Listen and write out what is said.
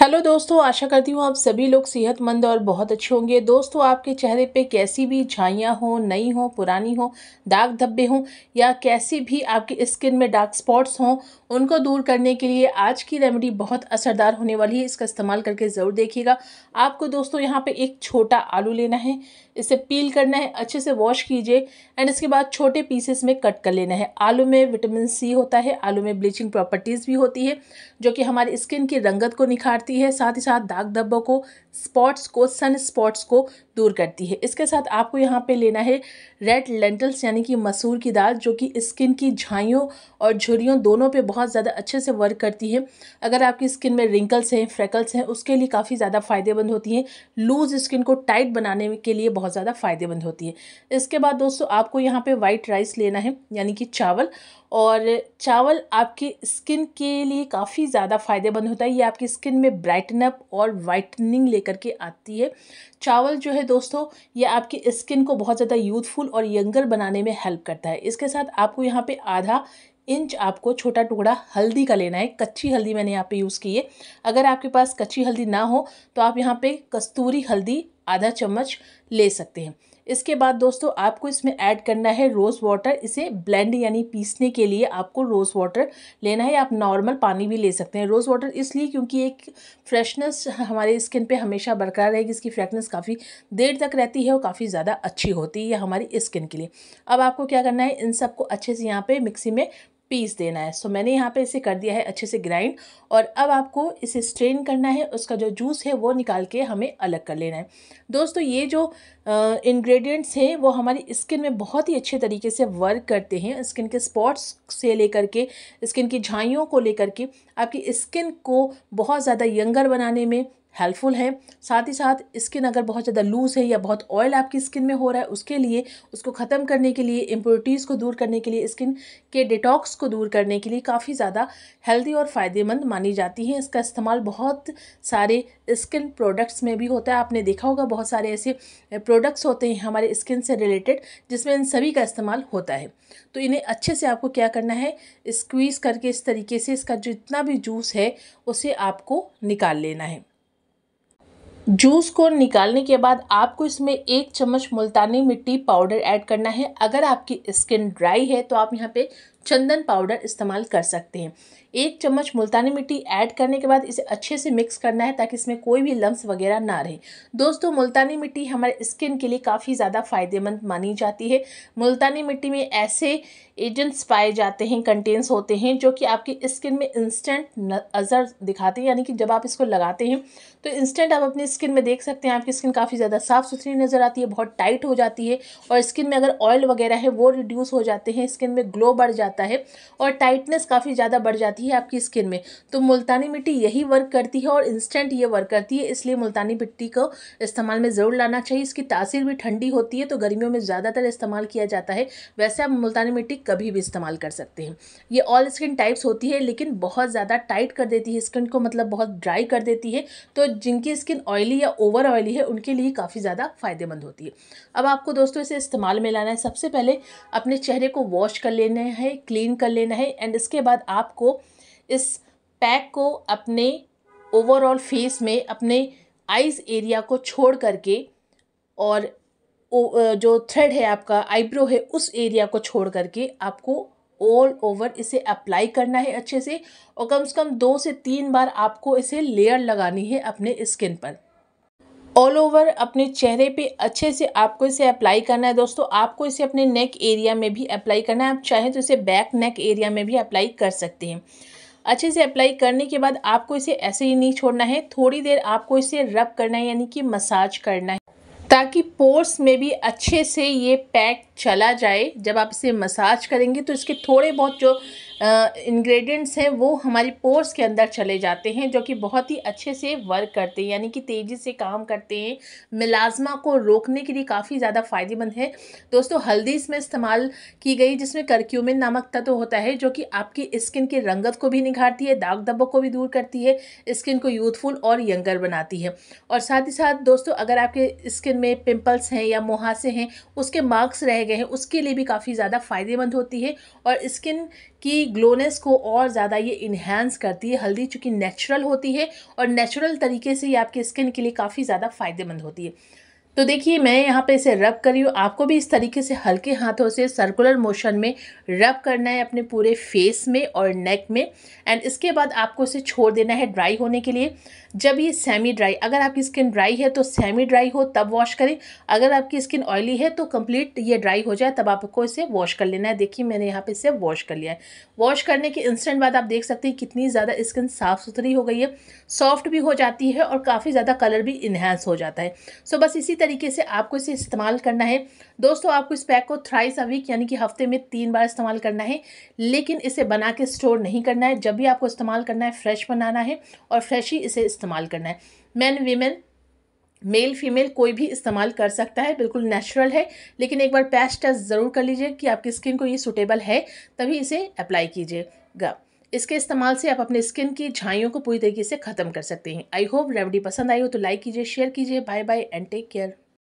hello दोस्तों आशा करती हूँ आप सभी लोग सेहतमंद और बहुत अच्छे होंगे दोस्तों आपके चेहरे पे कैसी भी झाइयाँ हों नई हों पुरानी हो दाग धब्बे हों या कैसी भी आपकी स्किन में डार्क स्पॉट्स हों उनको दूर करने के लिए आज की रेमेडी बहुत असरदार होने वाली है इसका इस्तेमाल करके ज़रूर देखिएगा आपको दोस्तों यहाँ पर एक छोटा आलू लेना है इसे पील करना है अच्छे से वॉश कीजिए एंड इसके बाद छोटे पीसेस में कट कर लेना है आलू में विटामिन सी होता है आलू में ब्लीचिंग प्रॉपर्टीज़ भी होती है जो कि हमारी स्किन की रंगत को निखार निखारती है साथ ही साथ दाग धब्बों को स्पॉट्स को सन स्पॉट्स को दूर करती है इसके साथ आपको यहाँ पे लेना है रेड लेंटल्स यानी कि मसूर की दाल जो कि स्किन की झाइयों और झुरियों दोनों पे बहुत ज़्यादा अच्छे से वर्क करती है अगर आपकी स्किन में रिंकल्स हैं फ्रेकल्स हैं उसके लिए काफ़ी ज़्यादा फ़ायदेमंद होती हैं लूज़ स्किन को टाइट बनाने के लिए बहुत ज़्यादा फ़ायदेमंद होती है इसके बाद दोस्तों आपको यहाँ पर वाइट राइस लेना है यानी कि चावल और चावल आपकी स्किन के लिए काफ़ी ज़्यादा फ़ायदेमंद होता है ये आपकी स्किन में ब्राइटनअप और वाइटनिंग लेकर के आती है चावल जो है दोस्तों ये आपकी स्किन को बहुत ज़्यादा यूथफुल और यंगर बनाने में हेल्प करता है इसके साथ आपको यहाँ पे आधा इंच आपको छोटा टुकड़ा हल्दी का लेना है कच्ची हल्दी मैंने यहाँ पे यूज़ की है अगर आपके पास कच्ची हल्दी ना हो तो आप यहाँ पे कस्तूरी हल्दी आधा चम्मच ले सकते हैं इसके बाद दोस्तों आपको इसमें ऐड करना है रोज़ वाटर इसे ब्लेंड यानी पीसने के लिए आपको रोज़ वाटर लेना है आप नॉर्मल पानी भी ले सकते हैं रोज़ वाटर इसलिए क्योंकि एक फ्रेशनेस हमारे स्किन पे हमेशा बरकरार रहेगी इसकी फ्रेशनेस काफ़ी देर तक रहती है और काफ़ी ज़्यादा अच्छी होती है हमारी स्किन के लिए अब आपको क्या करना है इन सबको अच्छे से यहाँ पर मिक्सी में पीस देना है सो so, मैंने यहाँ पे इसे कर दिया है अच्छे से ग्राइंड और अब आपको इसे स्ट्रेन करना है उसका जो जूस है वो निकाल के हमें अलग कर लेना है दोस्तों ये जो इंग्रेडिएंट्स हैं वो हमारी स्किन में बहुत ही अच्छे तरीके से वर्क करते हैं स्किन के स्पॉट्स से लेकर के स्किन की झाइयों को लेकर के आपकी स्किन को बहुत ज़्यादा यंगर बनाने में हेल्पफुल है साथ ही साथ स्किन अगर बहुत ज़्यादा लूज़ है या बहुत ऑयल आपकी स्किन में हो रहा है उसके लिए उसको ख़त्म करने के लिए इम्प्योरिटीज़ को दूर करने के लिए स्किन के डिटॉक्स को दूर करने के लिए काफ़ी ज़्यादा हेल्दी और फ़ायदेमंद मानी जाती है इसका इस्तेमाल बहुत सारे स्किन प्रोडक्ट्स में भी होता है आपने देखा होगा बहुत सारे ऐसे प्रोडक्ट्स होते हैं हमारे स्किन से रिलेटेड जिसमें इन सभी का इस्तेमाल होता है तो इन्हें अच्छे से आपको क्या करना है स्क्वीज़ करके इस तरीके से इसका जितना भी जूस है उसे आपको निकाल लेना है जूस को निकालने के बाद आपको इसमें एक चम्मच मुल्तानी मिट्टी पाउडर ऐड करना है अगर आपकी स्किन ड्राई है तो आप यहाँ पे चंदन पाउडर इस्तेमाल कर सकते हैं एक चम्मच मुल्तानी मिट्टी ऐड करने के बाद इसे अच्छे से मिक्स करना है ताकि इसमें कोई भी लम्स वगैरह ना रहे दोस्तों मुल्तानी मिट्टी हमारे स्किन के लिए काफ़ी ज़्यादा फ़ायदेमंद मानी जाती है मुल्तानी मिट्टी में ऐसे एजेंट्स पाए जाते हैं कंटेंस होते हैं जो कि आपकी स्किन में इंस्टेंट नज़र दिखाते हैं यानी कि जब आप इसको लगाते हैं तो इंस्टेंट आप अपनी स्किन में देख सकते हैं आपकी स्किन काफ़ी ज़्यादा साफ़ सुथरी नज़र आती है बहुत टाइट हो जाती है और स्किन में अगर ऑयल वगैरह है वो रिड्यूस हो जाते हैं स्किन में ग्लो बढ़ जाता जाता है और टाइटनेस काफ़ी ज़्यादा बढ़ जाती है आपकी स्किन में तो मुल्तानी मिट्टी यही वर्क करती है और इंस्टेंट ये वर्क करती है इसलिए मुल्तानी मिट्टी को इस्तेमाल में ज़रूर लाना चाहिए इसकी तासीर भी ठंडी होती है तो गर्मियों में ज़्यादातर इस्तेमाल किया जाता है वैसे आप मुल्तानी मिट्टी कभी भी इस्तेमाल कर सकते हैं ये ऑल स्किन टाइप्स होती है लेकिन बहुत ज़्यादा टाइट कर देती है स्किन को मतलब बहुत ड्राई कर देती है तो जिनकी स्किन ऑयली या ओवर ऑयली है उनके लिए काफ़ी ज़्यादा फ़ायदेमंद होती है अब आपको दोस्तों इसे इस्तेमाल में लाना है सबसे पहले अपने चेहरे को वॉश कर लेना है क्लीन कर लेना है एंड इसके बाद आपको इस पैक को अपने ओवरऑल फेस में अपने आइज एरिया को छोड़ करके और जो थ्रेड है आपका आईब्रो है उस एरिया को छोड़ करके आपको ऑल ओवर इसे अप्लाई करना है अच्छे से और कम से कम दो से तीन बार आपको इसे लेयर लगानी है अपने स्किन पर ऑल ओवर अपने चेहरे पे अच्छे से आपको इसे अप्लाई करना है दोस्तों आपको इसे अपने नेक एरिया में भी अप्लाई करना है आप चाहें तो इसे बैक नेक एरिया में भी अप्लाई कर सकते हैं अच्छे से अप्लाई करने के बाद आपको इसे ऐसे ही नहीं छोड़ना है थोड़ी देर आपको इसे रब करना है यानी कि मसाज करना है ताकि पोर्स में भी अच्छे से ये पैक चला जाए जब आप इसे मसाज करेंगे तो इसके थोड़े बहुत जो इंग्रेडिएंट्स हैं वो हमारी पोर्स के अंदर चले जाते हैं जो कि बहुत ही अच्छे से वर्क करते हैं यानी कि तेज़ी से काम करते हैं मिलाजमा को रोकने के लिए काफ़ी ज़्यादा फ़ायदेमंद है दोस्तों हल्दी इसमें इस्तेमाल की गई जिसमें करक्यूमिन नामक तत्व तो होता है जो कि आपकी स्किन के रंगत को भी निखारती है दाग धब्बों को भी दूर करती है स्किन को यूथफुल और यंगर बनाती है और साथ ही साथ दोस्तों अगर आपके स्किन में पिम्पल्स हैं या मुहासे हैं उसके मार्क्स रह गए हैं उसके लिए भी काफ़ी ज़्यादा फ़ायदेमंद होती है और स्किन कि ग्लोनेस को और ज़्यादा ये इन्हेंस करती है हल्दी चूँकि नेचुरल होती है और नेचुरल तरीके से ये आपके स्किन के लिए काफ़ी ज़्यादा फ़ायदेमंद होती है तो देखिए मैं यहाँ पे इसे रब कर रही हूँ आपको भी इस तरीके से हल्के हाथों से सर्कुलर मोशन में रब करना है अपने पूरे फेस में और नेक में एंड इसके बाद आपको इसे छोड़ देना है ड्राई होने के लिए जब ये सेमी ड्राई अगर आपकी स्किन ड्राई है तो सेमी ड्राई हो तब वॉश करें अगर आपकी स्किन ऑयली है तो कम्प्लीट ये ड्राई हो जाए तब आपको इसे वॉश कर लेना है देखिए मैंने यहाँ पर इसे वॉश कर लिया है वॉश करने के इंस्टेंट बाद आप देख सकते हैं कितनी ज़्यादा स्किन साफ़ सुथरी हो गई है सॉफ्ट भी हो जाती है और काफ़ी ज़्यादा कलर भी इन्हेंस हो जाता है सो बस इसी तरीके से आपको इसे इस्तेमाल करना है दोस्तों आपको इस पैक को थ्राइस अ वीक यानी कि हफ्ते में तीन बार इस्तेमाल करना है लेकिन इसे बना के स्टोर नहीं करना है जब भी आपको इस्तेमाल करना है फ्रेश बनाना है और फ्रेश ही इसे इस्तेमाल करना है मैन वीमेन मेल फीमेल कोई भी इस्तेमाल कर सकता है बिल्कुल नेचुरल है लेकिन एक बार पैच टेस्ट ज़रूर कर लीजिए कि आपकी स्किन को ये सूटेबल है तभी इसे अप्लाई कीजिएगा इसके इस्तेमाल से आप अपने स्किन की झाइयों को पूरी तरीके से ख़त्म कर सकते हैं आई होप रेमेडी पसंद आई हो तो लाइक कीजिए शेयर कीजिए bye bye and take care